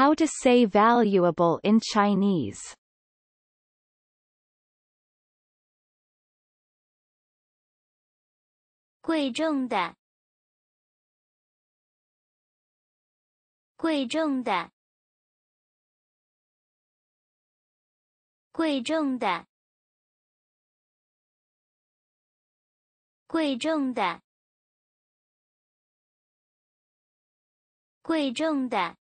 How to say valuable in Chinese 贵重的